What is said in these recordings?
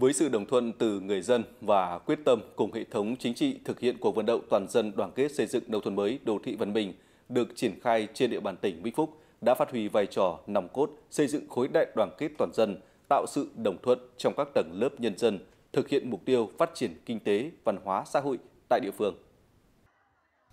Với sự đồng thuận từ người dân và quyết tâm cùng hệ thống chính trị thực hiện cuộc vận động toàn dân đoàn kết xây dựng nông thôn mới đô thị văn minh được triển khai trên địa bàn tỉnh Vĩnh Phúc đã phát huy vai trò nòng cốt xây dựng khối đại đoàn kết toàn dân, tạo sự đồng thuận trong các tầng lớp nhân dân, thực hiện mục tiêu phát triển kinh tế, văn hóa xã hội tại địa phương.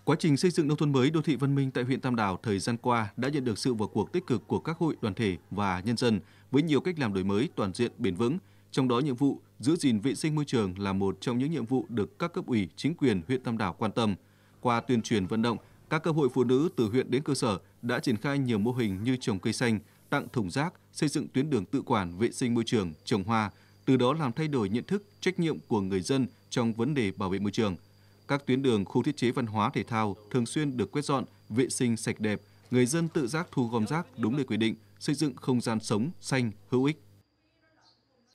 Quá trình xây dựng nông thôn mới đô thị văn minh tại huyện Tam Đảo thời gian qua đã nhận được sự vào cuộc tích cực của các hội đoàn thể và nhân dân với nhiều cách làm đổi mới toàn diện bền vững, trong đó nhiệm vụ giữ gìn vệ sinh môi trường là một trong những nhiệm vụ được các cấp ủy, chính quyền huyện Tam Đảo quan tâm. Qua tuyên truyền vận động, các cơ hội phụ nữ từ huyện đến cơ sở đã triển khai nhiều mô hình như trồng cây xanh, tặng thùng rác, xây dựng tuyến đường tự quản vệ sinh môi trường, trồng hoa, từ đó làm thay đổi nhận thức, trách nhiệm của người dân trong vấn đề bảo vệ môi trường. Các tuyến đường khu thiết chế văn hóa thể thao thường xuyên được quét dọn, vệ sinh sạch đẹp, người dân tự giác thu gom rác đúng nơi quy định, xây dựng không gian sống xanh hữu ích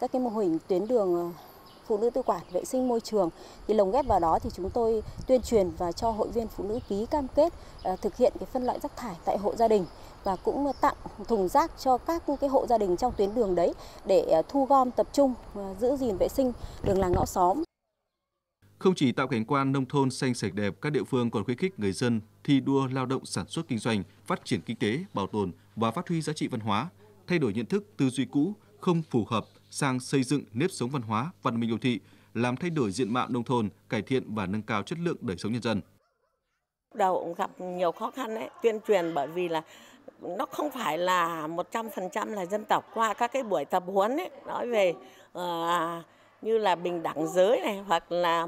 các cái mô hình tuyến đường ờ, phụ nữ tự quản vệ sinh môi trường thì lồng ghép vào đó thì chúng tôi tuyên truyền và cho hội viên phụ nữ ký cam kết ờ, thực hiện cái phân loại rác thải tại hộ gia đình và cũng tặng thùng rác cho các cái hộ gia đình trong tuyến đường đấy để ờ, thu gom tập trung giữ gìn vệ sinh đường làng ngõ xóm. Không chỉ tạo cảnh quan nông thôn xanh sạch đẹp, các địa phương còn khuyến khích người dân thi đua lao động sản xuất kinh doanh, phát triển kinh tế, bảo tồn và phát huy giá trị văn hóa, thay đổi nhận thức tư duy cũ không phù hợp sang xây dựng nếp sống văn hóa, văn minh đô thị, làm thay đổi diện mạo nông thôn, cải thiện và nâng cao chất lượng đời sống nhân dân. Đầu cũng gặp nhiều khó khăn đấy, tuyên truyền bởi vì là nó không phải là 100% là dân tộc qua các cái buổi tập huấn ấy, nói về uh, như là bình đẳng giới này hoặc là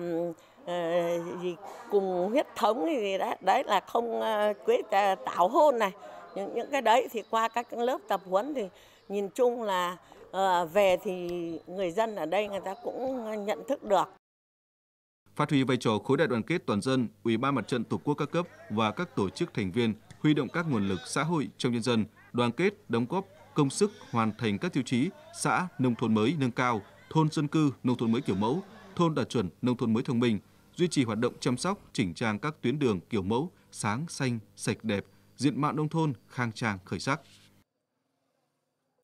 uh, gì cùng huyết thống gì đó đấy là không uh, ờ, quyết uh, tạo hôn này những những cái đấy thì qua các lớp tập huấn thì nhìn chung là Ờ, về thì người dân ở đây người ta cũng nhận thức được. Phát huy vai trò khối đại đoàn kết toàn dân, Ủy ban Mặt trận Tổ quốc các cấp và các tổ chức thành viên huy động các nguồn lực xã hội trong nhân dân, đoàn kết, đóng góp công sức hoàn thành các tiêu chí xã nông thôn mới nâng cao, thôn dân cư nông thôn mới kiểu mẫu, thôn đạt chuẩn nông thôn mới thông minh, duy trì hoạt động chăm sóc, chỉnh trang các tuyến đường kiểu mẫu, sáng, xanh, sạch đẹp, diện mạo nông thôn khang trang khởi sắc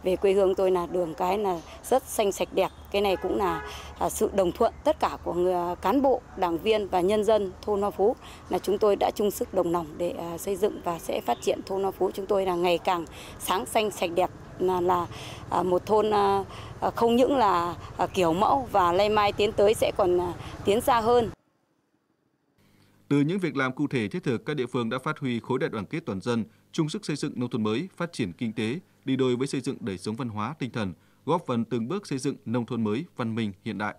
về quê hương tôi là đường cái là rất xanh sạch đẹp cái này cũng là à, sự đồng thuận tất cả của người, à, cán bộ đảng viên và nhân dân thôn Hoa Phú là chúng tôi đã chung sức đồng lòng để à, xây dựng và sẽ phát triển thôn Hoa Phú chúng tôi là ngày càng sáng xanh sạch đẹp là là một thôn không những là kiểu mẫu và lay mai tiến tới sẽ còn tiến xa hơn từ những việc làm cụ thể thiết thực, các địa phương đã phát huy khối đại đoàn kết toàn dân, chung sức xây dựng nông thôn mới, phát triển kinh tế, đi đôi với xây dựng đời sống văn hóa, tinh thần, góp phần từng bước xây dựng nông thôn mới văn minh hiện đại.